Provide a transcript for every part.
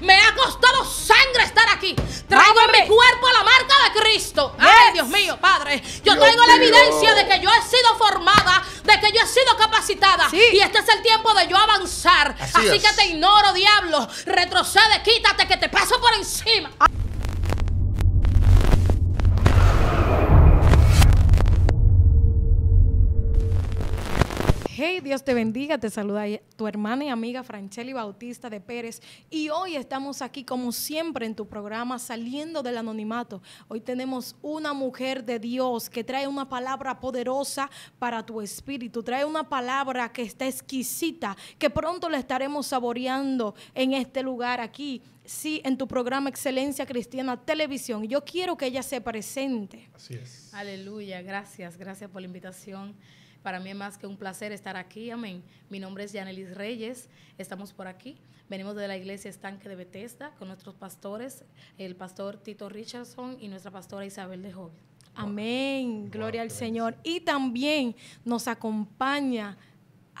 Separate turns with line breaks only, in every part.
Me ha costado sangre estar aquí. Traigo en mi cuerpo la marca de Cristo. Ay, Dios mío, Padre. Yo tengo traigo la evidencia de que yo he sido formada, de que yo he sido capacitada. Y este es el tiempo de yo avanzar. Así que te ignoro, diablo. Retrocede, quítate, que te paso por encima. Hey, Dios te bendiga, te saluda tu hermana y amiga Francheli Bautista de Pérez y hoy estamos aquí como siempre en tu programa Saliendo del Anonimato. Hoy tenemos una mujer de Dios que trae una palabra poderosa para tu espíritu, trae una palabra que está exquisita, que pronto la estaremos saboreando en este lugar aquí sí, en tu programa Excelencia Cristiana Televisión. Yo quiero que ella se presente. Así es. Aleluya, gracias, gracias por la invitación. Para mí es más que un placer estar aquí, amén. Mi nombre es Yanelis Reyes, estamos por aquí. Venimos de la iglesia Estanque de Bethesda con nuestros pastores, el pastor Tito Richardson y nuestra pastora Isabel de Joven. Amén, gloria al Señor. Y también nos acompaña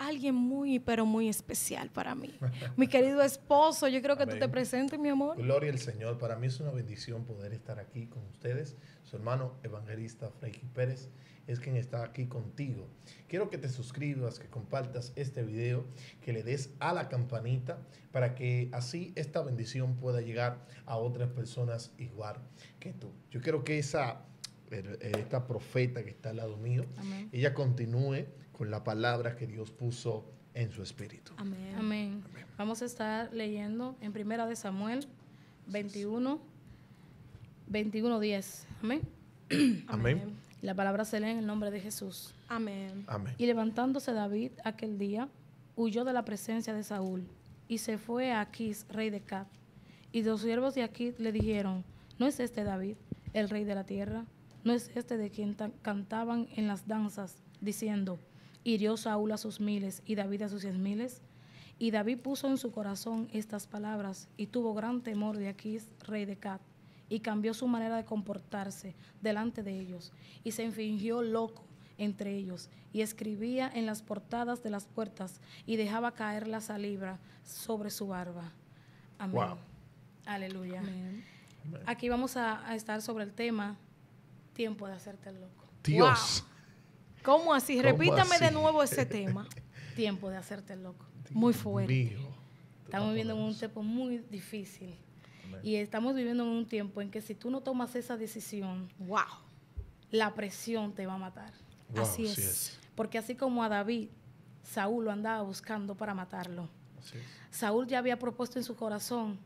alguien muy, pero muy especial para mí. mi querido esposo, yo creo que tú te presentes, mi amor.
Gloria al Señor. Para mí es una bendición poder estar aquí con ustedes. Su hermano evangelista Frankie Pérez es quien está aquí contigo. Quiero que te suscribas, que compartas este video, que le des a la campanita para que así esta bendición pueda llegar a otras personas igual que tú. Yo quiero que esa eh, eh, esta profeta que está al lado mío, ella continúe con la palabra que Dios puso en su espíritu.
Amén. Vamos a estar leyendo en Primera de Samuel 21, 21, 10. Amén. Amén. La palabra se lee en el nombre de Jesús. Amén. Amén. Y levantándose David aquel día, huyó de la presencia de Saúl y se fue a Aquís, rey de Cap. Y los siervos de Aquís le dijeron, ¿no es este David, el rey de la tierra? ¿No es este de quien cantaban en las danzas, diciendo, Hirió Saúl a sus miles y David a sus cien miles. Y David puso en su corazón estas palabras y tuvo gran temor de Aquís, rey de Cat, y cambió su manera de comportarse delante de ellos y se fingió loco entre ellos y escribía en las portadas de las puertas y dejaba caer la saliva sobre su barba. Amén. Aleluya. Aquí vamos a, estar sobre el tema tiempo de hacerte el loco. Dios. Wow. ¿Cómo así? Repítame de nuevo ese tema. Tiempo de hacerte loco. muy fuerte. Estamos viviendo en un tiempo muy difícil. Y estamos viviendo en un tiempo en que si tú no tomas esa decisión, wow, la presión te va a matar.
así, es.
Porque así como a David, Saúl lo andaba buscando para matarlo. Saúl ya había propuesto en su corazón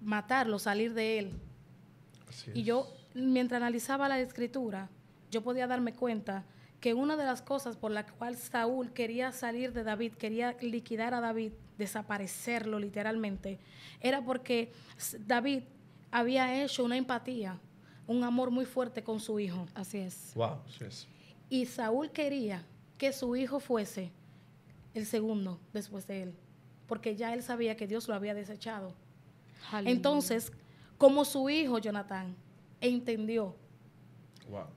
matarlo, salir de él. y yo, mientras analizaba la escritura, yo podía darme cuenta que una de las cosas por la cual Saúl quería salir de David, quería liquidar a David, desaparecerlo literalmente, era porque David había hecho una empatía, un amor muy fuerte con su hijo. Así es. Y Saúl quería que su hijo fuese el segundo después de él, porque ya él sabía que Dios lo había desechado. Entonces, como su hijo, Jonathan, entendió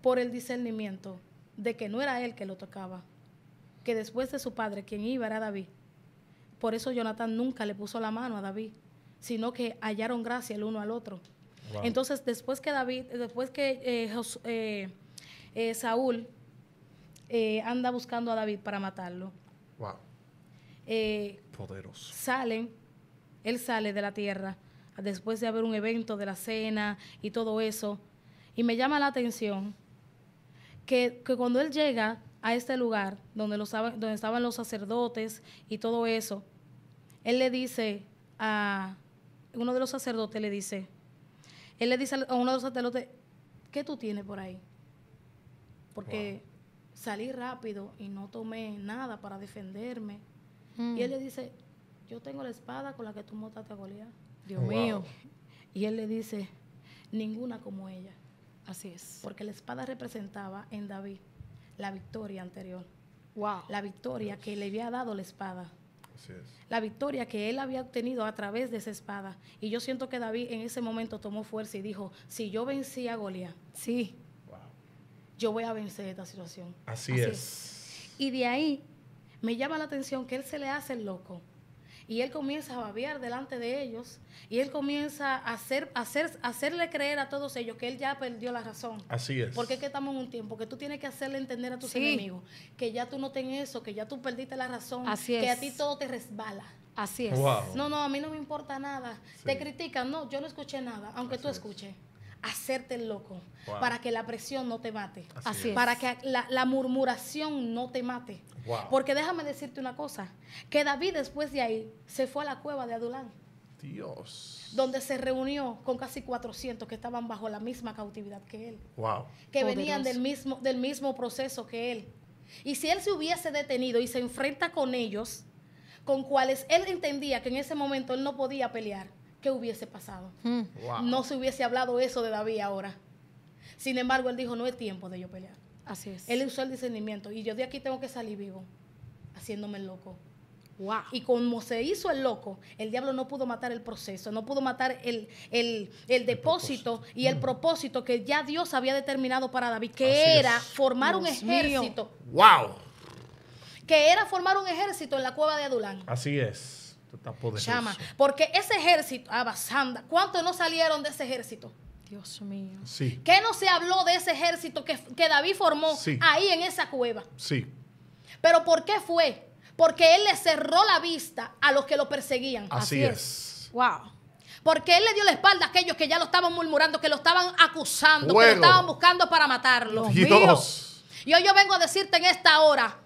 por el discernimiento, de que no era él que lo tocaba, que después de su padre quien iba era David. Por eso Jonathan nunca le puso la mano a David, sino que hallaron gracia el uno al otro. Entonces, después que David, después que eh, eh, eh, Saúl anda buscando a David para matarlo, Salen, él sale de la tierra después de haber un evento de la cena y todo eso. Y me llama la atención que, cuando él llega a este lugar donde, los, donde estaban los sacerdotes y todo eso, él le dice a uno de los sacerdotes, le dice, él le dice a uno de los sacerdotes, ¿qué tú tienes por ahí? Porque salí rápido y no tomé nada para defenderme. Y mm. él le dice, yo tengo la espada con la que tú montaste a Goliat. Dios mío. Y él le dice, ninguna como ella. Así es. Porque la espada representaba en David la victoria anterior. Wow. La victoria que le había dado la espada. Así es. La victoria que él había obtenido a través de esa espada. Y yo siento que David en ese momento tomó fuerza y dijo, si yo vencí a Goliat, sí, yo voy a vencer esta situación.
Así, es. es.
Y de ahí me llama la atención que él se le hace el loco y él comienza a babear delante de ellos y él comienza a, hacer, hacer, hacerle creer a todos ellos que él ya perdió la razón. Así es. Porque es que estamos en un tiempo que tú tienes que hacerle entender a tus enemigos que ya tú no tienes eso, que ya tú perdiste la razón, Así que a ti todo te resbala. Así es. No, no, a mí no me importa nada. Te critican, no, yo no escuché nada, aunque tú escuches hacerte el loco, para que la presión no te mate, para que la, murmuración no te mate. Porque déjame decirte una cosa, que David después de ahí se fue a la cueva de Adulán.
Dios.
Donde se reunió con casi 400 que estaban bajo la misma cautividad que él. Wow. Que venían del mismo, del mismo proceso que él. Y si él se hubiese detenido y se enfrenta con ellos, con cuales él entendía que en ese momento él no podía pelear, ¿qué hubiese pasado? Hmm. No se hubiese hablado eso de David ahora. Sin embargo, él dijo, no es tiempo de yo pelear. Así es. Él usó el discernimiento y yo de aquí tengo que salir vivo, haciéndome el loco. Wow. Y como se hizo el loco, el diablo no pudo matar el proceso, no pudo matar el, el, depósito y el mm. propósito que ya Dios había determinado para David, que era formar un ejército. ¡Wow! Que era formar un ejército en la cueva de Adulán.
Así es. Llama.
Porque ese ejército, Abasanda, ah, ¿cuántos no salieron de ese ejército? Dios mío. Sí. ¿Qué no se habló de ese ejército que, David formó ahí en esa cueva? Sí. ¿Pero por qué fue? Porque él le cerró la vista a los que lo perseguían. Así, es. Wow. Porque él le dio la espalda a aquellos que ya lo estaban murmurando, que lo estaban acusando, que lo estaban buscando para matarlo. Dios. Y hoy yo vengo a decirte en esta hora,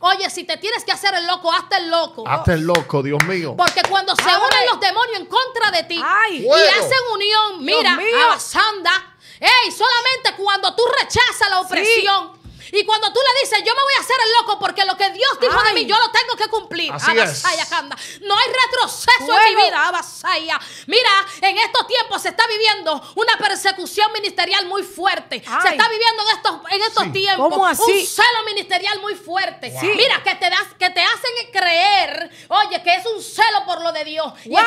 Oye, si te tienes que hacer el loco, hazte el loco. Hazte
el loco, Dios mío.
Porque cuando se unen los demonios en contra de ti y hacen unión, mira, abasanda. Ey, solamente cuando tú rechazas la opresión, y cuando tú le dices, yo me voy a hacer el loco porque lo que Dios dijo de mí, yo lo tengo que cumplir. Así Abasaya, es. No hay retroceso en mi vida, Abasaya. Mira, en estos tiempos se está viviendo una persecución ministerial muy fuerte. Se está viviendo en estos, en estos tiempos un celo ministerial muy fuerte. Mira, que te, das, que te hacen creer, oye, que es un celo por lo de Dios. Y es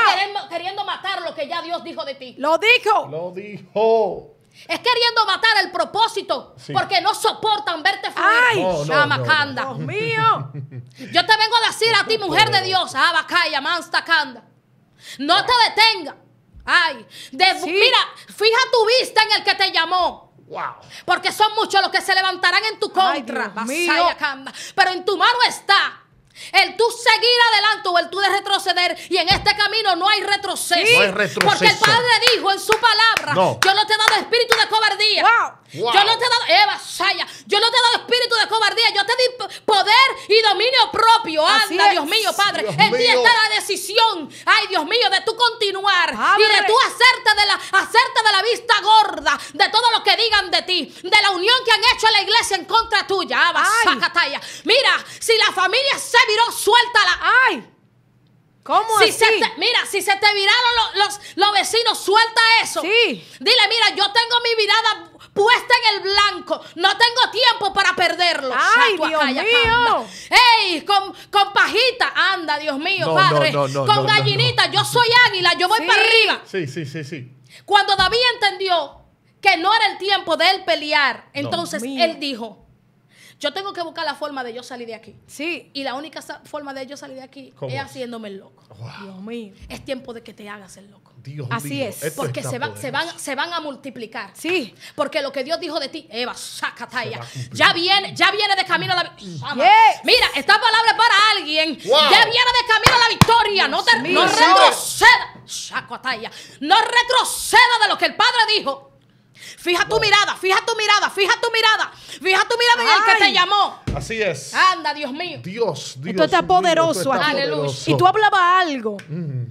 queriendo matar lo que ya Dios dijo de ti. Lo dijo. Lo dijo. Es queriendo matar el propósito porque no soportan verte fluir. ¡Ay! ¡Dios mío! Yo te vengo a decir a ti, mujer de Dios, Abacaya, Canda, no te detenga. ¡Ay! Mira, fija tu vista en el que te llamó. Wow. Porque son muchos los que se levantarán en tu contra. Ay, Dios mío. Pero en tu mano está el tú seguir adelante o el tú de retroceder. Y en este camino no hay retroceso. Porque el Padre dijo en su palabra: Yo no te he dado espíritu de cobardía. Yo no te he dado, yo no te he dado espíritu de cobardía, yo te di poder y dominio propio. Anda, Dios mío, Padre. en ti está la decisión, ay Dios mío, de tú continuar y de tú hacerte de, la, hacerte de la vista gorda de todo lo que digan de ti, de la unión que han hecho la iglesia en contra tuya. Eva, Mira, si la familia se viró, suéltala. ¡Ay! ¿Cómo es. así? mira, si se te viraron los, los, los, vecinos, suelta eso. Sí. Dile, mira, yo tengo mi mirada puesta en el blanco. No tengo tiempo para perderlo. Ay, Dios mío. Ey, con, pajita. Anda, Dios mío, padre. con gallinita. Yo soy águila. Yo voy para arriba.
Sí, sí, sí, sí.
Cuando David entendió que no era el tiempo de él pelear, entonces él dijo, yo tengo que buscar la forma de yo salir de aquí. Sí. Y la única forma de yo salir de aquí es, haciéndome el loco. Dios mío. Es tiempo de que te hagas el loco.
Así es. Porque se, se,
van, se van a multiplicar. Sí. Porque lo que Dios dijo de ti, Eva, saca Ya viene, ya viene de camino a la victoria. Mm. Mira, esta palabra es para alguien. Ya viene de camino a la victoria. no, retroceda, Saco no retroceda. No retroceda de lo que el Padre dijo. Fija tu mirada, fija tu mirada, fija tu mirada, fija tu mirada en el que te llamó. Así es. Anda, Dios mío. Dios, Dios. Esto está poderoso. aleluya. Y tú hablabas algo. Mm.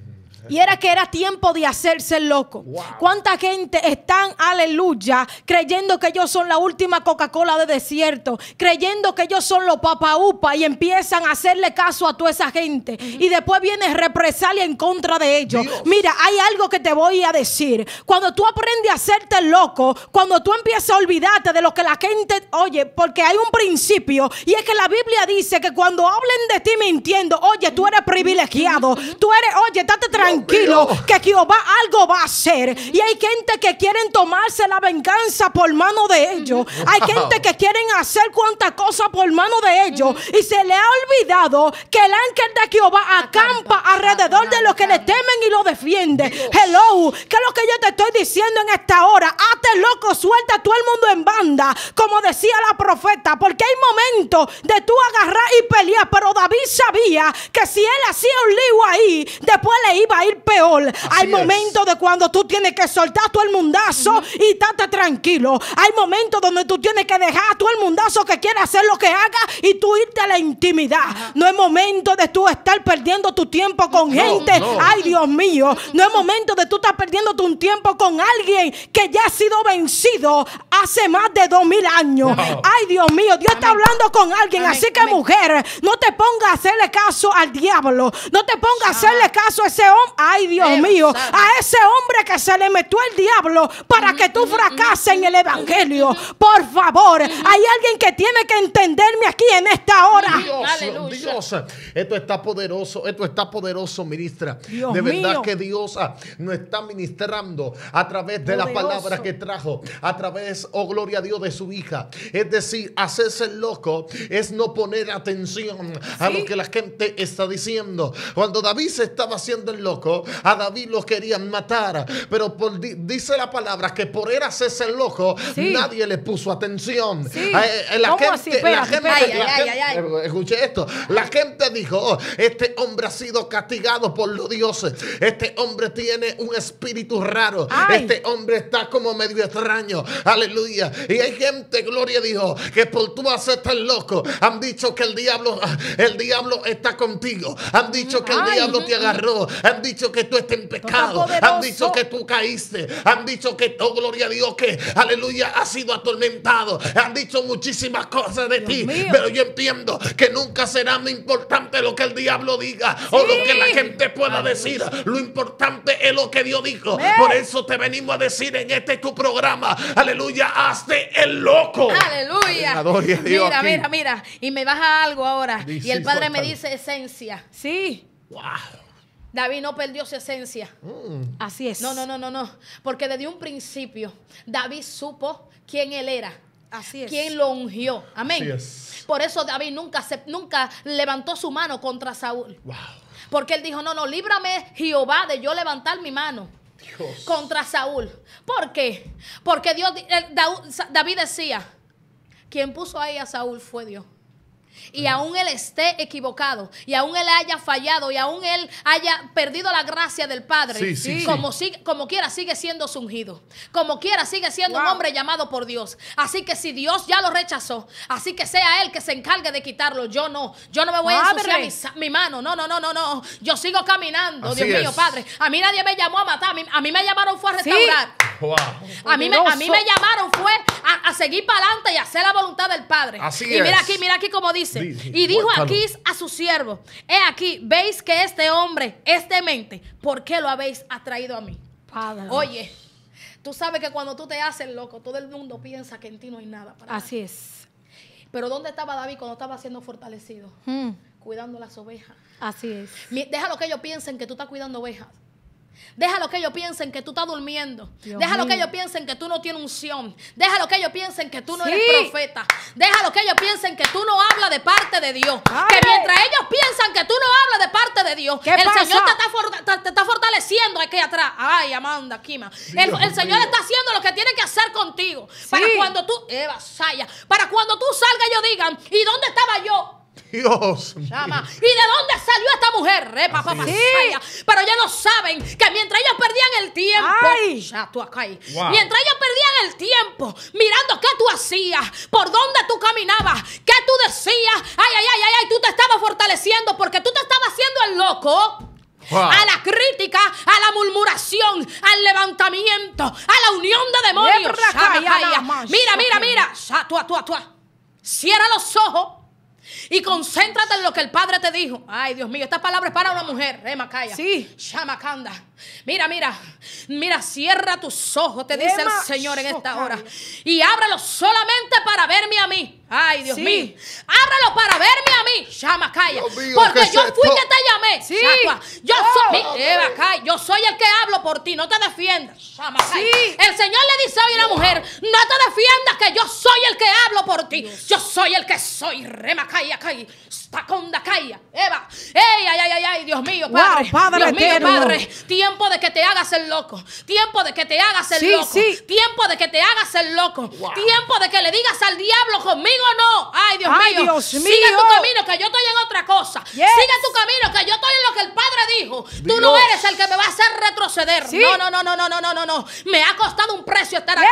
Y era que era tiempo de hacerse loco. ¿Cuánta gente están, aleluya, creyendo que ellos son la última Coca-Cola de desierto? Creyendo que ellos son los upa y empiezan a hacerle caso a toda esa gente. Y después viene represalia en contra de ellos. Mira, hay algo que te voy a decir. Cuando tú aprendes a hacerte loco, cuando tú empiezas a olvidarte de lo que la gente, oye, porque hay un principio y es que la Biblia dice que cuando hablen de ti mintiendo, oye, tú eres privilegiado, tú eres, oye, estate tranquilo que Jehová algo va a hacer. Y hay gente que quieren tomarse la venganza por mano de ellos. Hay gente que quieren hacer cuantas cosas por mano de ellos. Y se le ha olvidado que el ángel de Jehová acampa alrededor de los que le temen y lo defiende. Hello, que es lo que yo te estoy diciendo en esta hora? Hazte loco, suelta a todo el mundo en banda, como decía la profeta, porque hay momentos de tú agarrar y pelear, pero David sabía que si él hacía un lío ahí, después le iba a ir peor. hay momentos de cuando tú tienes que soltar todo el mundazo y estarte tranquilo. Hay momentos donde tú tienes que dejar todo el mundazo que quiera hacer lo que haga y tú irte a la intimidad. No es momento de tú estar perdiendo tu tiempo con gente. Ay, Dios mío. No es momento de tú estar perdiendo tu tiempo con alguien que ya ha sido vencido hace más de dos mil años. Ay, Dios mío. Dios está hablando con alguien. Así que, mujer, no te pongas a hacerle caso al diablo. No te pongas a hacerle caso a ese hombre ay Dios mío, a ese hombre que se le metió el diablo para que tú mm, mm, mm, fracases en el evangelio. Por favor, hay alguien que tiene que entenderme aquí en esta hora. Dios, Dios,
esto está poderoso, esto está poderoso, ministra. de verdad que Dios ah, nos está ministrando a través de la palabra que trajo, a través, oh gloria a Dios, de su hija. Es decir, hacerse el loco es no poner atención a lo que la gente está diciendo. Cuando David se estaba haciendo el loco, a David lo querían matar, pero dice la palabra que por él hacerse el loco, nadie le puso atención. Eh, eh, la, gente, escuché esto, la gente dijo, oh, este hombre ha sido castigado por los dioses, este hombre tiene un espíritu raro, este hombre está como medio extraño, aleluya. Y hay gente, gloria dijo que por tú hacerte el loco, han dicho que el diablo, el diablo está contigo, han dicho que el diablo te mm, mm. agarró, dicho que tú estás en pecado, han dicho que tú caíste, han dicho que, oh gloria a Dios, que aleluya, has sido atormentado, han dicho muchísimas cosas de ti, pero yo entiendo que nunca será importante lo que el diablo diga o lo que la gente pueda decir, lo importante es lo que Dios dijo, por eso te venimos a decir en este tu programa, aleluya, hazte el loco.
Aleluya. Dios mira, mira, mira, y me baja algo ahora, y el Padre me dice esencia, sí. Wow. David no perdió su esencia. Mm. Así es. No, no, no, no, no. Porque desde un principio David supo quién él era. Así es. Quien lo ungió. Amén. Así es. Por eso David nunca, se, nunca levantó su mano contra Saúl. Wow. Porque él dijo, no, no, líbrame Jehová de yo levantar mi mano. Contra Saúl. ¿Por qué? Porque Dios, eh, David decía, quien puso ahí a Saúl fue Dios y aún él esté equivocado, y aún él haya fallado, y aún él haya perdido la gracia del Padre, como, Si, como quiera sigue siendo su ungido, como quiera sigue siendo un hombre llamado por Dios. Así que si Dios ya lo rechazó, así que sea él que se encargue de quitarlo, yo no, yo no me voy a ensuciar mi, mano, no, no, no, no, no, yo sigo caminando, Dios mío, Padre. A mí nadie me llamó a matar, a mí, me llamaron fue a restaurar. A, mí me, a mí me llamaron fue a, seguir para adelante y hacer la voluntad del Padre. y mira aquí, mira aquí como dice y dijo aquí a su siervo, he aquí, veis que este hombre es mente. ¿por qué lo habéis atraído a mí? Padre. Oye, tú sabes que cuando tú te haces loco, todo el mundo piensa que en ti no hay nada. Para Así es. Pero ¿dónde estaba David cuando estaba siendo fortalecido? Hmm. Cuidando las ovejas. Así es. Deja lo que ellos piensen que tú estás cuidando ovejas deja lo que ellos piensen que tú estás durmiendo. deja lo que ellos piensen que tú no tienes unción. deja lo que ellos piensen que tú no eres profeta. deja lo que ellos piensen que tú no hablas de parte de Dios. Que mientras ellos piensan que tú no hablas de parte de Dios, el Señor te está, fortaleciendo aquí atrás. Ay, Amanda, Kima. El, el, Señor está haciendo lo que tiene que hacer contigo. Para cuando tú, Eva, para cuando tú salgas, ellos digan, ¿y dónde estaba yo? Dios. Llama. ¿Y de dónde salió esta mujer? Eh, papá, Pero ya no saben que mientras ellos perdían el tiempo. Mientras ellos perdían el tiempo, mirando qué tú hacías, por dónde tú caminabas, qué tú decías. Ay, ay, ay, ay, ay, tú te estabas fortaleciendo porque tú te estabas haciendo el loco. a la crítica, a la murmuración, al levantamiento, a la unión de demonios. Mira, mira, mira. tú tú Cierra los ojos y concéntrate en lo que el Padre te dijo. Ay, Dios mío, esta palabra es para una mujer. Si eh, Sí. Chamacanda. Mira, mira. Mira, cierra tus ojos, te dice el Señor en esta hora. Y ábralos solamente para verme a mí. Ay, Dios mío. Ábralo para verme a mí. Llama, calla. Porque yo fui que te llamé. Yo, ah, soy, ah, Eva, ah. yo soy el que hablo por ti. No te defiendas. Llama, El Señor le dice a una mujer, no te defiendas que yo soy el que hablo por ti. Yo soy el que soy. Rema, calla, Eva, ey, ay, ay, ay, Dios mío, Padre, padre Dios mío, Padre, tiempo de que te hagas el loco, tiempo de que te hagas el loco, tiempo de que te hagas el loco, tiempo de que le digas al diablo conmigo no, ay, Dios mío, sigue tu camino que yo estoy en otra cosa, sigue tu camino que yo estoy en lo que el Padre dijo, tú no eres el que me va a hacer retroceder, sí. no, no, no, no, no, no, no, no, me ha costado un precio estar aquí.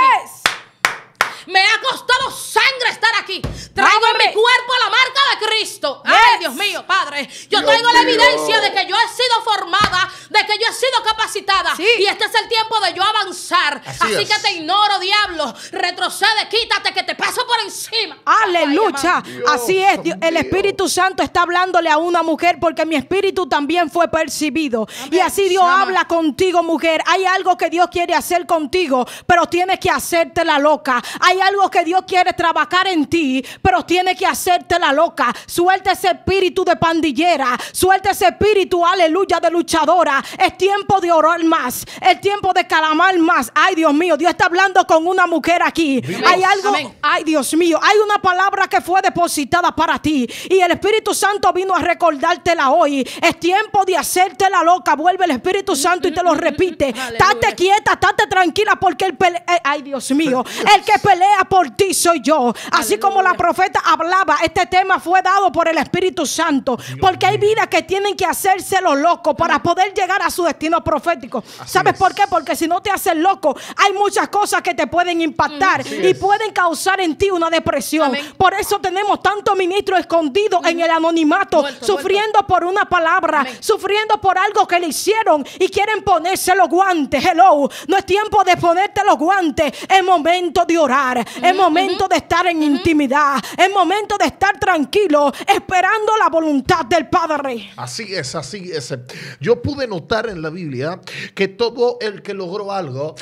Me ha costado sangre estar aquí. Traigo en mi cuerpo la marca de Cristo. Ay, Dios mío, Padre. Yo tengo traigo la evidencia de que yo he sido formada, de que yo he sido capacitada. Y este es el tiempo de yo avanzar. Así, que te ignoro, diablo. Retrocede, quítate, que te paso por encima. Aleluya. Así es. Dios. El Espíritu Santo está hablándole a una mujer porque mi espíritu también fue percibido. Y así Dios habla contigo, mujer. Hay algo que Dios quiere hacer contigo, pero tienes que hacerte la loca. Hay hay algo que Dios quiere trabajar en ti, pero tiene que hacerte la loca. Suelta ese espíritu de pandillera. Suelta ese espíritu, aleluya, de luchadora. Es tiempo de orar más. Es tiempo de calamar más. Ay, Dios mío, Dios está hablando con una mujer aquí. Hay algo, ay, Dios mío, hay una palabra que fue depositada para ti. Y el Espíritu Santo vino a recordártela hoy. Es tiempo de hacerte la loca. Vuelve el Espíritu Santo y te lo repite. quieta, estate tranquila, porque el, eh, ay, Dios mío, el que pelea por ti soy yo. Así como la profeta hablaba, este tema fue dado por el Espíritu Santo. porque hay vidas que tienen que hacerse los locos para poder llegar a su destino profético. ¿Sabes por qué? Porque si no te haces loco, hay muchas cosas que te pueden impactar y pueden causar en ti una depresión. Por eso tenemos tantos ministros escondidos en el anonimato, sufriendo por una palabra, sufriendo por algo que le hicieron y quieren ponerse los guantes. Hello, no es tiempo de ponerte los guantes, es momento de orar es momento de estar en intimidad, es momento de estar tranquilo, esperando la voluntad del Padre. Así es, así es. Yo pude notar en la Biblia
que todo el que logró algo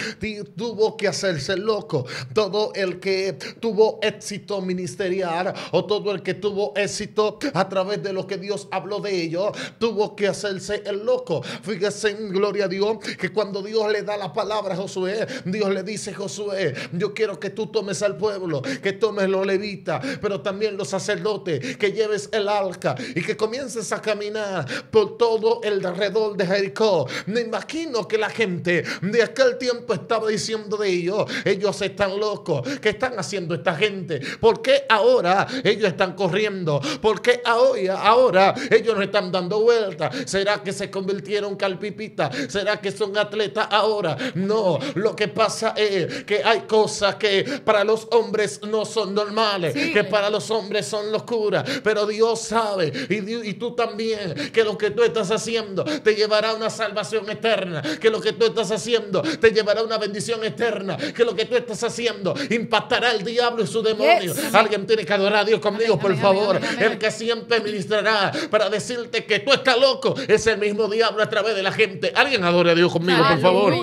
tuvo que hacerse loco, todo el que tuvo éxito ministerial o todo el que tuvo éxito a través de lo que Dios habló de ellos, tuvo que hacerse el loco. Fíjese en gloria a Dios que cuando Dios le da la palabra a Josué, Dios le dice, Josué, yo quiero que tú al pueblo, que tomes los levitas, pero también los sacerdotes, que lleves el arca y que comiences a caminar por todo el alrededor de Jericó. Me imagino que la gente de aquel tiempo estaba diciendo de ellos, ellos están locos, ¿qué están haciendo esta gente? ¿Por qué ahora ellos están corriendo? ¿Por qué ahora, ahora ellos no están dando vueltas? ¿Será que se convirtieron calpipitas? ¿Será que son atletas ahora? No, lo que pasa es que hay cosas que para los hombres no son normales, que para los hombres son locuras, pero Dios sabe y, tú también que lo que tú estás haciendo te llevará a una salvación eterna, que lo que tú estás haciendo te llevará a una bendición eterna, que lo que tú estás haciendo impactará al diablo y su demonio. Alguien tiene que adorar a Dios conmigo, por favor. el que siempre ministrará para decirte que tú estás loco es el mismo diablo a través de la gente. Alguien adore a Dios conmigo, por favor.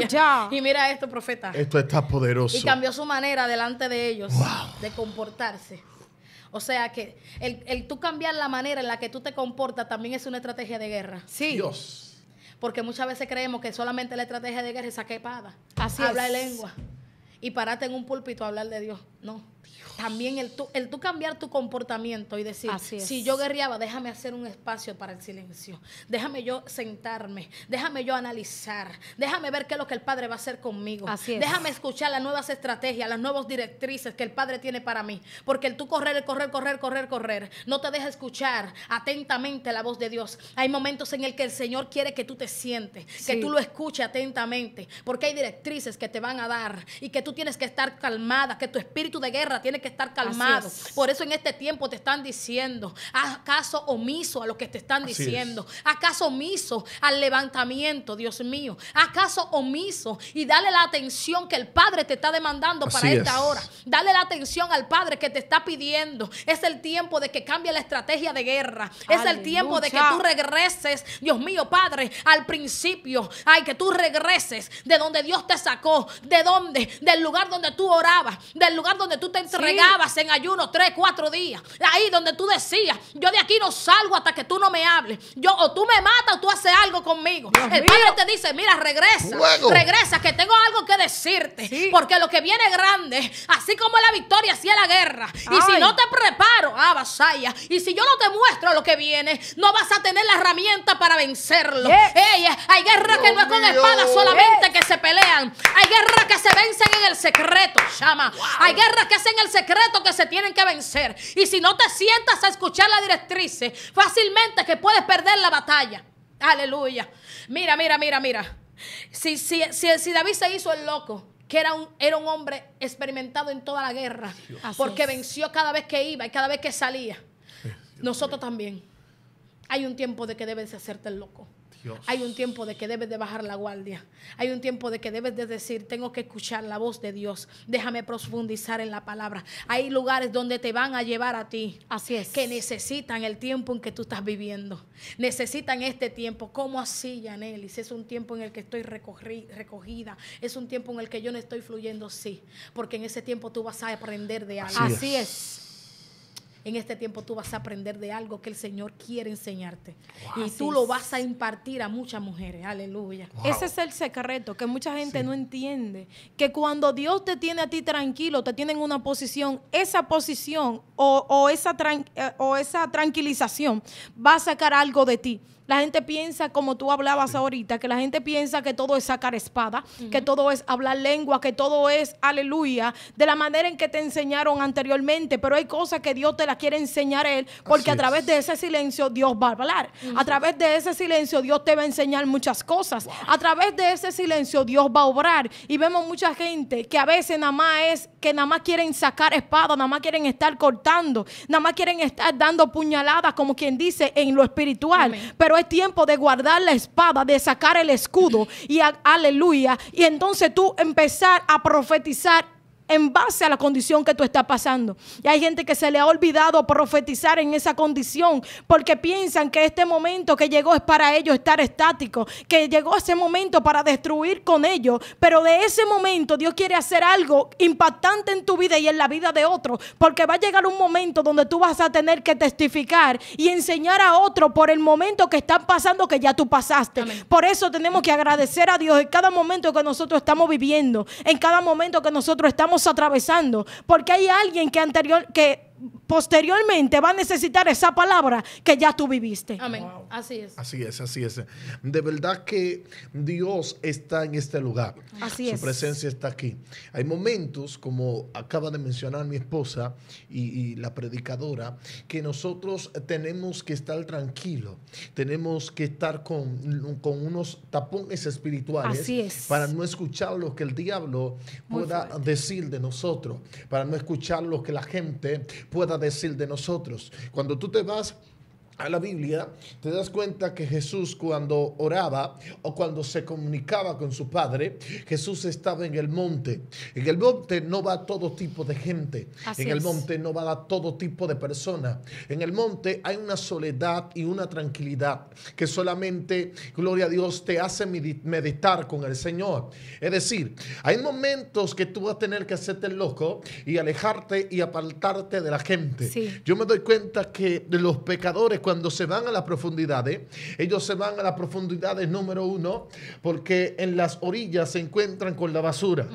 Y mira esto, profeta. Esto
está poderoso. Y cambió
su manera la de ellos de comportarse. O sea que el, tú cambiar la manera en la que tú te comportas también es una estrategia de guerra. Sí. Dios. Porque muchas veces creemos que solamente la estrategia de guerra es saquepada. Así Habla de lengua. Y parate en un púlpito a hablar de Dios. No. También el tú, el tú cambiar tu comportamiento y decir, si yo guerreaba, déjame hacer un espacio para el silencio. Déjame yo sentarme, déjame yo analizar, déjame ver qué es lo que el Padre va a hacer conmigo. Déjame escuchar las nuevas estrategias, las nuevas directrices que el Padre tiene para mí. Porque el tú correr, el correr, correr, correr, correr, no te deja escuchar atentamente la voz de Dios. Hay momentos en el que el Señor quiere que tú te sientes, que tú lo escuches atentamente, porque hay directrices que te van a dar y que tú tienes que estar calmada, que tu espíritu de guerra tiene que estar calmado. Por eso en este tiempo te están diciendo, acaso omiso a lo que te están diciendo, acaso omiso al levantamiento, Dios mío, acaso omiso y dale la atención que el Padre te está demandando para esta hora. Dale la atención al Padre que te está pidiendo. Es el tiempo de que cambie la estrategia de guerra. Es el tiempo de que tú regreses, Dios mío, Padre, al principio. Ay, que tú regreses de donde Dios te sacó, de donde, del lugar donde tú orabas, del lugar donde tú te entregabas en ayuno tres, cuatro días. Ahí donde tú decías, yo de aquí no salgo hasta que tú no me hables. Yo, o tú me matas o tú haces algo conmigo. el padre te dice, mira, regresa. Regresa, que tengo algo que decirte. Porque lo que viene grande, así como la victoria, así es la guerra. Y si no te preparo, ah, vasaya Y si yo no te muestro lo que viene, no vas a tener la herramienta para vencerlo. ella hay guerras que no es con espadas solamente que se pelean. Hay guerras que se vencen en el secreto, chama. Hay guerras que hacen el secreto que se tienen que vencer. Y si no te sientas a escuchar la directrice fácilmente que puedes perder la batalla. Aleluya. Mira, mira, mira, mira. Si, si, si, David se hizo el loco, que era un, era un hombre experimentado en toda la guerra, porque venció cada vez que iba y cada vez que salía. Nosotros también. Hay un tiempo de que debes hacerte el loco. Hay un tiempo de que debes de bajar la guardia. Hay un tiempo de que debes de decir, tengo que escuchar la voz de Dios. Déjame profundizar en la palabra. Hay lugares donde te van a llevar a ti. Así es. Que necesitan el tiempo en que tú estás viviendo. Necesitan este tiempo. ¿Cómo así, Yanelis? Es un tiempo en el que estoy recogida. Es un tiempo en el que yo no estoy fluyendo, sí. Porque en ese tiempo tú vas a aprender de algo. Así, es. En este tiempo tú vas a aprender de algo que el Señor quiere enseñarte. Y tú lo vas a impartir a muchas mujeres. Aleluya. Ese es el secreto que mucha gente no entiende. Que cuando Dios te tiene a ti tranquilo, te tiene en una posición, esa posición o, esa, eh, o esa tranquilización va a sacar algo de ti. La gente piensa, como tú hablabas ahorita, que la gente piensa que todo es sacar espada, que todo es hablar lengua, que todo es aleluya, de la manera en que te enseñaron anteriormente, pero hay cosas que Dios te las quiere enseñar Él, porque a través de ese silencio Dios va a hablar. A través de ese silencio Dios te va a enseñar muchas cosas. A través de ese silencio Dios va a obrar. Y vemos mucha gente que a veces nada más es que nada más quieren sacar espada, nada más quieren estar cortando, nada más quieren estar dando puñaladas, como quien dice, en lo espiritual. Pero tiempo de guardar la espada, de sacar el escudo y aleluya. Y entonces tú empezar a profetizar en base a la condición que tú estás pasando. Y hay gente que se le ha olvidado profetizar en esa condición porque piensan que este momento que llegó es para ellos estar estático, que llegó ese momento para destruir con ellos, pero de ese momento Dios quiere hacer algo impactante en tu vida y en la vida de otros, porque va a llegar un momento donde tú vas a tener que testificar y enseñar a otro por el momento que están pasando que ya tú pasaste. Por eso tenemos que agradecer a Dios en cada momento que nosotros estamos viviendo, en cada momento que nosotros estamos atravesando, porque hay alguien que anterior que posteriormente va a necesitar esa palabra que ya tú viviste. Amén. Así es.
Así es, así es. De verdad que Dios está en este lugar. Así Su es. Su presencia está aquí. Hay momentos, como acaba de mencionar mi esposa y, la predicadora, que nosotros tenemos que estar tranquilos. Tenemos que estar con, unos tapones espirituales así es. para no escuchar lo que el diablo pueda decir de nosotros, para no escuchar lo que la gente pueda decir de nosotros. Cuando tú te vas la Biblia, te das cuenta que Jesús cuando oraba o cuando se comunicaba con su Padre, Jesús estaba en el monte. En el monte no va todo tipo de gente. en el monte no va todo tipo de persona. En el monte hay una soledad y una tranquilidad que solamente, gloria a Dios, te hace meditar con el Señor. Es decir, hay momentos que tú vas a tener que hacerte loco y alejarte y apartarte de la gente. Yo me doy cuenta que los pecadores, cuando cuando se van a las profundidades, ellos se van a las profundidades número uno, porque en las orillas se encuentran con la basura.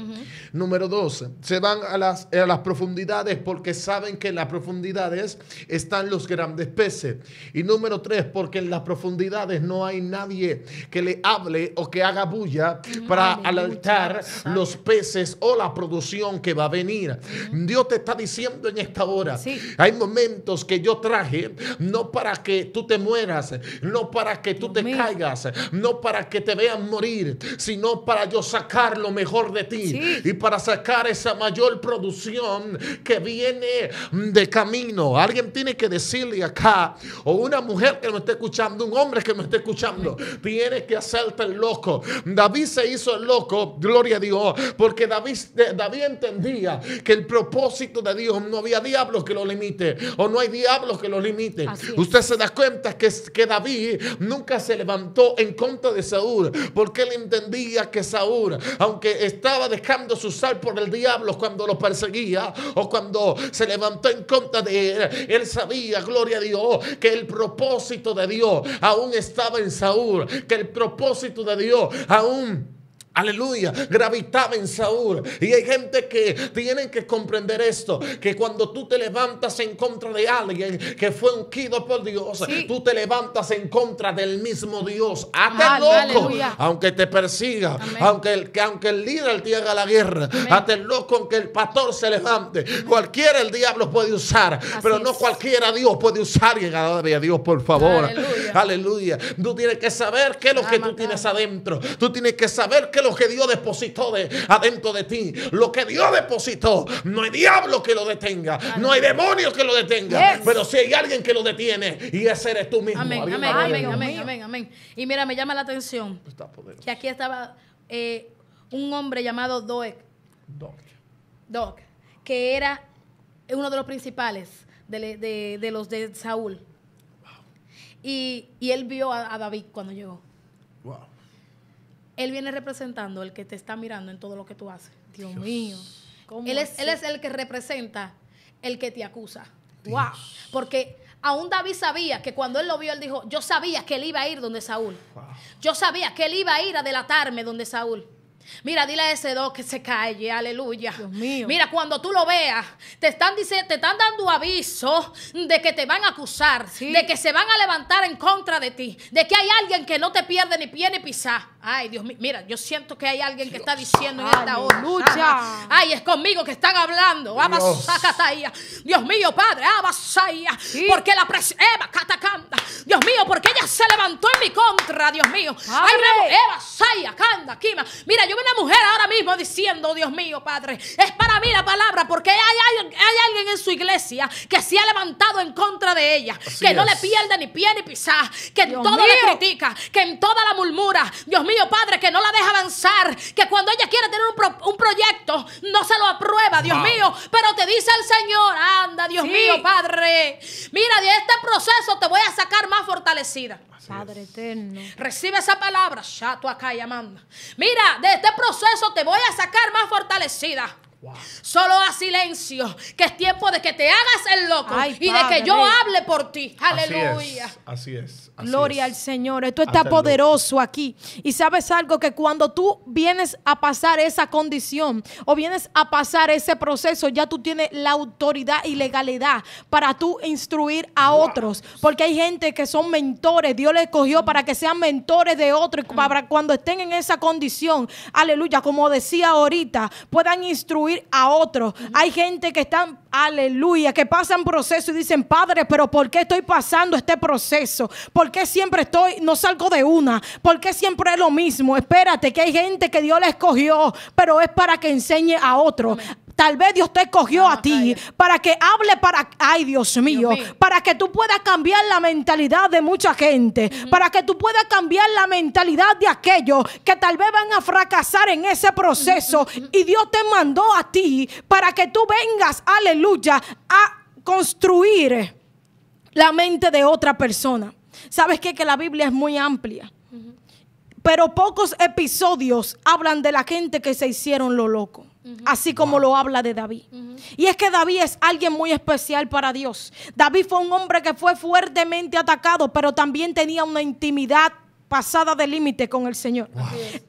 Número dos, se van a las, profundidades porque saben que en las profundidades están los grandes peces. Y número tres, porque en las profundidades no hay nadie que le hable o que haga bulla para alertar los peces o la producción que va a venir. Dios te está diciendo en esta hora, hay momentos que yo traje no para que tú te mueras, no para que tú te caigas, no para que te vean morir, sino para yo sacar lo mejor de ti y para sacar esa mayor producción que viene de camino. Alguien tiene que decirle acá, o una mujer que me esté escuchando, un hombre que me esté escuchando, tiene que hacerte el loco. David se hizo el loco, gloria a Dios, porque David, David entendía que el propósito de Dios no había diablos que lo limite, o no hay diablos que lo limiten. Usted se da cuenta que, que David nunca se levantó en contra de Saúl, porque él entendía que Saúl, aunque estaba dejando su sal por el diablo cuando lo perseguía o cuando se levantó en contra de él, él sabía, gloria a Dios, que el propósito de Dios aún estaba en Saúl, que el propósito de Dios aún Aleluya, gravitaba en Saúl. Y hay gente que tienen que comprender esto, que cuando tú te levantas en contra de alguien que fue ungido por Dios, tú te levantas en contra del mismo Dios. Hazte ah, loco, aunque te persiga, aunque el, que, aunque el líder te haga la guerra, hazte loco aunque el pastor se levante. Cualquiera el diablo puede usar, pero no cualquiera Dios puede usar. Y a Dios, por favor. Aleluya. Tú tienes que saber qué es lo que tú tienes adentro. Tú tienes que saber qué es que Dios depositó de, adentro de ti, lo que Dios depositó, no hay diablo que lo detenga, no hay demonio que lo detenga, pero si hay alguien que lo detiene y ese eres tú mismo. Amén, amén, amén, amén,
amén, Y mira, me llama la atención que aquí estaba eh, un hombre llamado Doeg. Doc. que era uno de los principales de, los de Saúl. Y, él vio a, a David cuando llegó. Wow. Él viene representando el que te está mirando en todo lo que tú haces. Dios, mío. Él es, el que representa el que te acusa. Wow. Porque aún David sabía que cuando él lo vio, él dijo, yo sabía que él iba a ir donde Saúl. Yo sabía que él iba a ir a delatarme donde Saúl. Mira, dile a ese dos que se calle, aleluya. Dios mío. Mira, cuando tú lo veas, te están, dice, te están dando aviso de que te van a acusar, de que se van a levantar en contra de ti, de que hay alguien que no te pierde ni pie ni pisar. Ay, Dios mío, mira, yo siento que hay alguien que está diciendo en esta hora. Ay, es conmigo que están hablando. Dios, Dios mío, Padre, abasaya. Porque la presión, Dios mío, porque ella se levantó en mi contra, Dios mío. Ay, Eva, Saya, Mira, yo una mujer ahora mismo diciendo, Dios mío, Padre, es para mí la palabra, porque hay, hay, alguien en su iglesia que se ha levantado en contra de ella, que no le pierde ni pie ni pisar, que en todo critica, que en toda la murmura. Dios mío, Padre, que no la deja avanzar, que cuando ella quiere tener un, proyecto, no se lo aprueba, Dios mío, pero te dice el Señor, anda, Dios mío, Padre, mira, de este proceso te voy a sacar más fortalecida. Padre eterno. Recibe esa palabra, ya tú acá llamando Mira, de este este proceso te voy a sacar más fortalecida. Solo a silencio, que es tiempo de que te hagas el loco y de que yo hable por ti. Aleluya. Así es. Gloria al Señor. Esto está poderoso aquí. Y sabes algo que cuando tú vienes a pasar esa condición o vienes a pasar ese proceso, ya tú tienes la autoridad y legalidad para tú instruir a otros. Porque hay gente que son mentores. Dios les escogió para que sean mentores de otros. Para cuando estén en esa condición, aleluya, como decía ahorita, puedan instruir a otros. Hay gente que están, aleluya, que pasan proceso y dicen, Padre, pero ¿por qué estoy pasando este proceso? ¿Por qué siempre estoy, no salgo de una? ¿Por qué siempre es lo mismo? Espérate, que hay gente que Dios la escogió, pero es para que enseñe a otro. Tal vez Dios te escogió a ti para que hable para, ay Dios mío, para que tú puedas cambiar la mentalidad de mucha gente, para que tú puedas cambiar la mentalidad de aquellos que tal vez van a fracasar en ese proceso. Y Dios te mandó a ti para que tú vengas, aleluya, a construir la mente de otra persona. ¿Sabes qué? Que la Biblia es muy amplia. Pero pocos episodios hablan de la gente que se hicieron lo loco. Así como lo habla de David. Y es que David es alguien muy especial para Dios. David fue un hombre que fue fuertemente atacado, pero también tenía una intimidad pasada de límite con el Señor.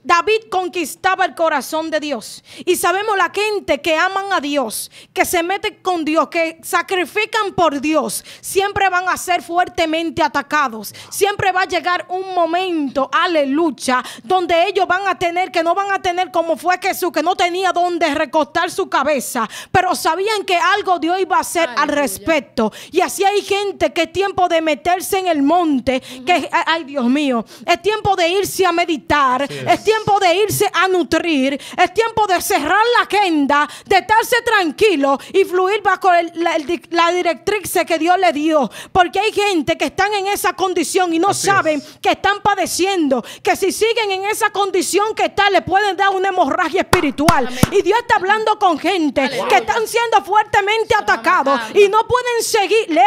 David conquistaba el corazón de Dios. Y sabemos la gente que aman a Dios, que se meten con Dios, que sacrifican por Dios, siempre van a ser fuertemente atacados. Siempre va a llegar un momento, aleluya, donde ellos van a tener, que no van a tener como fue Jesús, que no tenía donde recostar su cabeza, pero sabían que algo Dios iba a hacer al respecto. Y así hay gente que es tiempo de meterse en el monte, que, ay Dios mío, es tiempo de irse a meditar. Es. tiempo de irse a nutrir. Es tiempo de cerrar la agenda, de estarse tranquilo y fluir bajo la, directriz que Dios le dio. Porque hay gente que están en esa condición y no saben que están padeciendo. Que si siguen en esa condición que está, le pueden dar una hemorragia espiritual. Y Dios está hablando con gente que están siendo fuertemente atacados y no pueden seguir. Le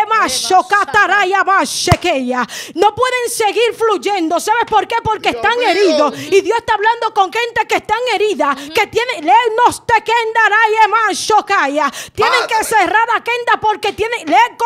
No pueden seguir fluyendo ¿Sabes por qué? Porque están heridos. Y Dios está hablando con gente que están herida, que tienen, e Tienen que cerrar a Kenda porque tienen, y Tienen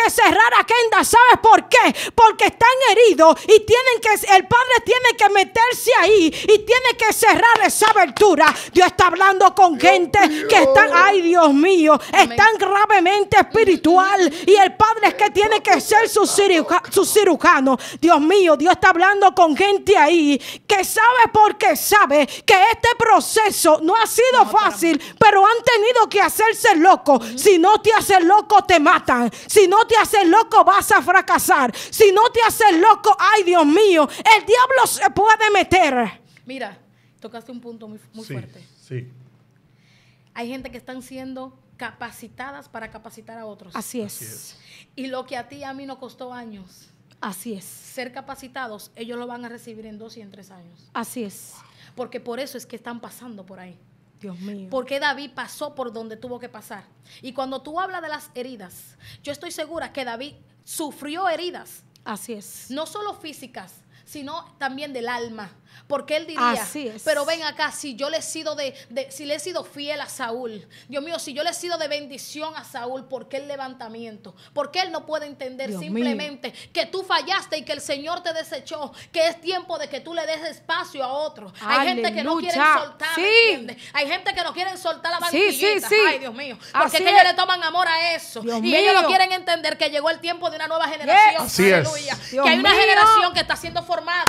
que cerrar a Kenda, ¿sabes por qué? Porque están heridos y tienen que, el Padre tiene que meterse ahí y tiene que cerrar esa abertura. Dios está hablando con gente que están, ay Dios mío, están gravemente espiritual y el Padre es que tiene que ser su cirujano su cirujano. Dios mío, Dios está hablando con gente ahí que sabe porque sabe que este proceso no ha sido fácil, pero han tenido que hacerse loco. Si no te haces loco, te matan. Si no te haces loco, vas a fracasar. Si no te haces loco, ay Dios mío, el diablo se puede meter. Mira, tocaste un punto muy, fuerte. Sí. Hay gente que están siendo capacitadas para capacitar a otros. Así es. Y lo que a ti y a mí nos costó años. Así es. Ser capacitados, ellos lo van a recibir en dos y en tres años. Así es. Porque por eso es que están pasando por ahí. Dios mío. Porque David pasó por donde tuvo que pasar. Y cuando tú hablas de las heridas, yo estoy segura que David sufrió heridas. Así es. No solo físicas, sino también del alma porque él diría, pero ven acá, si yo le he sido de, si le he sido fiel a Saúl, Dios mío, si yo le he sido de bendición a Saúl, ¿por qué el levantamiento? Porque él no puede entender simplemente que tú fallaste y que el Señor te desechó, que es tiempo de que tú le des espacio a otro. Hay gente que no quiere soltar, Hay gente que no quiere soltar la banquillita. Ay, Dios mío, porque ellos le toman amor a eso. y ellos no quieren entender que llegó el tiempo de una nueva generación. Aleluya. Que hay una generación que está siendo formada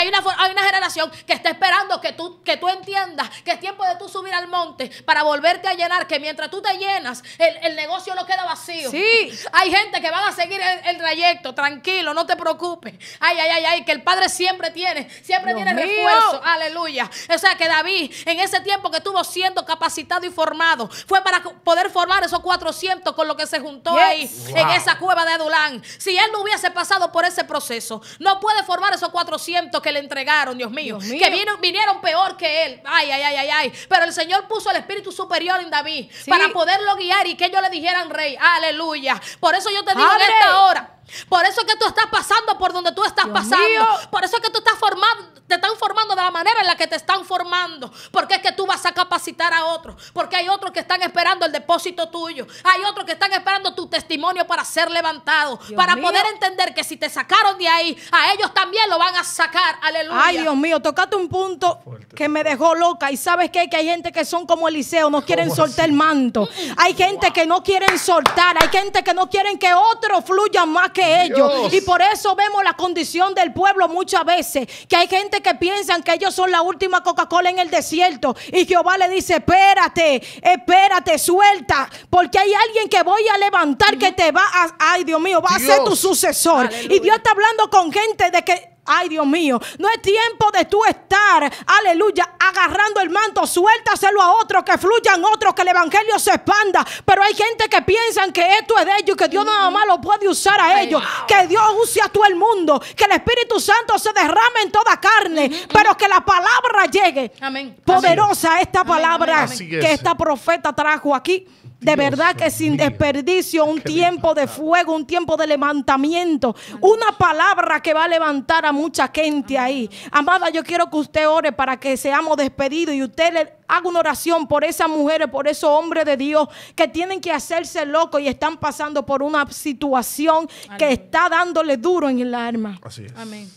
hay una, generación que está esperando que tú, que tú entiendas que es tiempo de tú subir al monte para volverte a llenar, que mientras tú te llenas, el, negocio no queda vacío. Sí. Hay gente que van a seguir el, trayecto, tranquilo, no te preocupes. Ay, ay, ay, ay, que el Padre siempre tiene, siempre tiene refuerzo. Aleluya. O sea que David, en ese tiempo que estuvo siendo capacitado y formado, fue para poder formar esos 400 con lo que se juntó ahí, en esa cueva de Adulán. Si él no hubiese pasado por ese proceso, no puede formar esos 400 que le entregaron, Dios mío, que vinieron peor que él. Ay, ay, ay, ay, ay. Pero el Señor puso el espíritu superior en David para poderlo guiar y que ellos le dijeran rey. Aleluya. Por eso yo te digo en esta hora. Por eso es que tú estás pasando por donde tú estás pasando. Por eso es que tú estás formando, te están formando de la manera en la que te están formando. Porque es que tú vas a capacitar a otros. Porque hay otros que están esperando el depósito tuyo. Hay otros que están esperando tu testimonio para ser levantado. para poder entender que si te sacaron de ahí, a ellos también lo van a sacar. Aleluya. Ay, Dios mío, tocate un punto que me dejó loca. Y sabes Que hay gente que son como Eliseo, no quieren soltar el manto. Mm, mm, hay gente que no quieren soltar. Hay gente que no quieren que otro fluya más que ellos. Y por eso vemos la condición del pueblo muchas veces, que hay gente que piensan que ellos son la última Coca-Cola en el desierto. Y Jehová le dice, espérate, espérate, suelta, porque hay alguien que voy a levantar que te va a, ay Dios mío, va a ser tu sucesor. Y Dios está hablando con gente de que Ay, Dios mío, no es tiempo de tú estar, aleluya, agarrando el manto, suéltaselo a otros, que fluyan otros, que el evangelio se expanda. Pero hay gente que piensan que esto es de ellos, que Dios nada más lo puede usar a ellos, que Dios use a todo el mundo, que el Espíritu Santo se derrame en toda carne, pero que la palabra llegue. Amén. Poderosa esta palabra que esta profeta trajo aquí de verdad que sin desperdicio, un tiempo de fuego, un tiempo de levantamiento, una palabra que va a levantar a mucha gente ahí. Amada, yo quiero que usted ore para que seamos despedidos y usted le haga una oración por esas mujeres, por esos hombres de Dios que tienen que hacerse locos y están pasando por una situación que está dándole duro en el alma. Así es. Amén.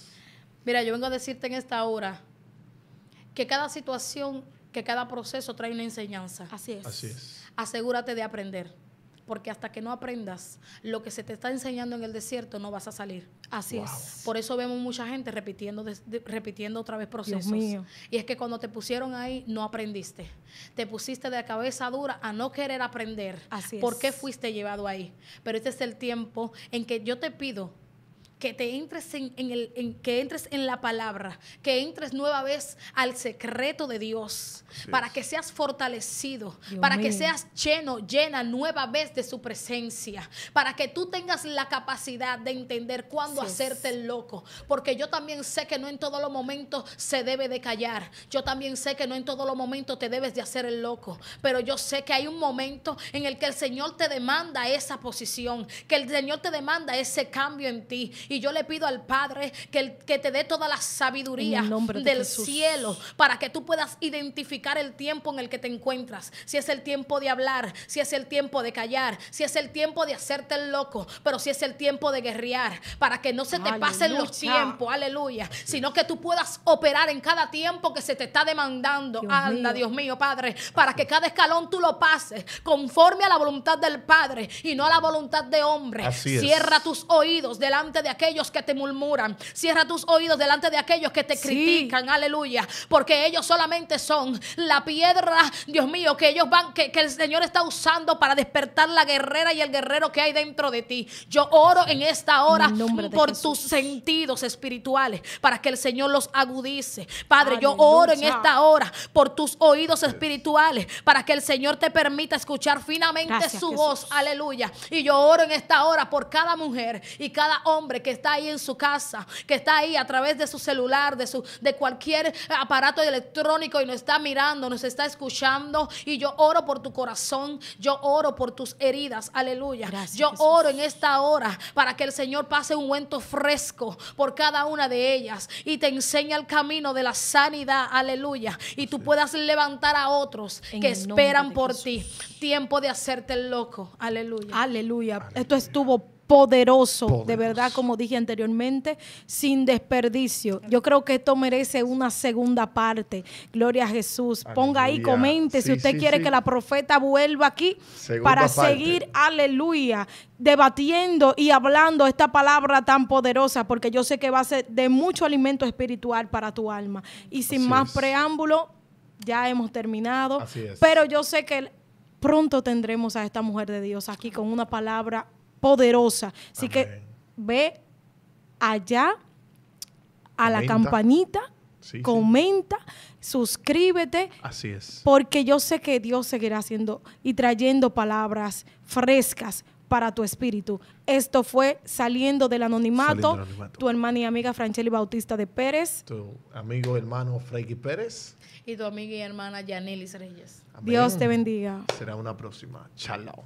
Mira, yo vengo a decirte en esta hora que cada situación, que cada proceso trae una enseñanza. Así es. Así es asegúrate de aprender. Porque hasta que no aprendas lo que se te está enseñando en el desierto, no vas a salir. Así es. Por eso vemos mucha gente repitiendo, repitiendo otra vez procesos. Y es que cuando te pusieron ahí, no aprendiste. Te pusiste de cabeza dura a no querer aprender. Así ¿Por qué fuiste llevado ahí? Pero este es el tiempo en que yo te pido que te entres en, el, que entres en la palabra, que entres nueva vez al secreto de Dios, para que seas fortalecido, para que seas lleno, llena nueva vez de su presencia, para que tú tengas la capacidad de entender cuándo hacerte el loco, porque yo también sé que no en todos los momentos se debe de callar, yo también sé que no en todos los momentos te debes de hacer el loco, pero yo sé que hay un momento en el que el Señor te demanda esa posición, que el Señor te demanda ese cambio en ti y yo le pido al Padre que, que te dé toda la sabiduría del cielo para que tú puedas identificar el tiempo en el que te encuentras. Si es el tiempo de hablar, si es el tiempo de callar, si es el tiempo de hacerte el loco, pero si es el tiempo de guerrear, para que no se te pasen los tiempos, aleluya, sino que tú puedas operar en cada tiempo que se te está demandando. Dios Anda, Dios mío, Padre, para que cada escalón tú lo pases conforme a la voluntad del Padre y no a la voluntad de hombre. Cierra tus oídos delante de aquel aquellos que te murmuran. Cierra tus oídos delante de aquellos que te critican. Aleluya. Porque ellos solamente son la piedra, Dios mío, que ellos van, que, el Señor está usando para despertar la guerrera y el guerrero que hay dentro de ti. Yo oro en esta hora por tus sentidos espirituales para que el Señor los agudice. Padre, yo oro en esta hora por tus oídos espirituales para que el Señor te permita escuchar finamente su voz. Aleluya. Y yo oro en esta hora por cada mujer y cada hombre que que está ahí en su casa, que está ahí a través de su celular, de, su, de cualquier aparato electrónico y nos está mirando, nos está escuchando. Y yo oro por tu corazón, yo oro por tus heridas, aleluya. yo oro en esta hora para que el Señor pase un ungüento fresco por cada una de ellas y te enseñe el camino de la sanidad, aleluya. Y tú puedas levantar a otros que esperan por ti. Tiempo de hacerte el loco, aleluya. Aleluya. Esto estuvo Poderoso, de verdad, como dije anteriormente, sin desperdicio. Yo creo que esto merece una segunda parte. Gloria a Jesús. Ponga ahí, comente si usted quiere que la profeta vuelva aquí para seguir, aleluya, debatiendo y hablando esta palabra tan poderosa, porque yo sé que va a ser de mucho alimento espiritual para tu alma. Y sin más preámbulo, ya hemos terminado. Pero yo sé que pronto tendremos a esta mujer de Dios aquí con una palabra poderosa. Así que ve allá a la campanita, comenta, suscríbete. Así es. Porque yo sé que Dios seguirá haciendo y trayendo palabras frescas para tu espíritu. Esto fue Saliendo del Anonimato, tu hermana y amiga Franchelli Bautista de Pérez.
Tu amigo hermano Frankie Pérez.
Y tu amiga y hermana Yanelis Reyes. Dios te bendiga.
Será una próxima. Chao.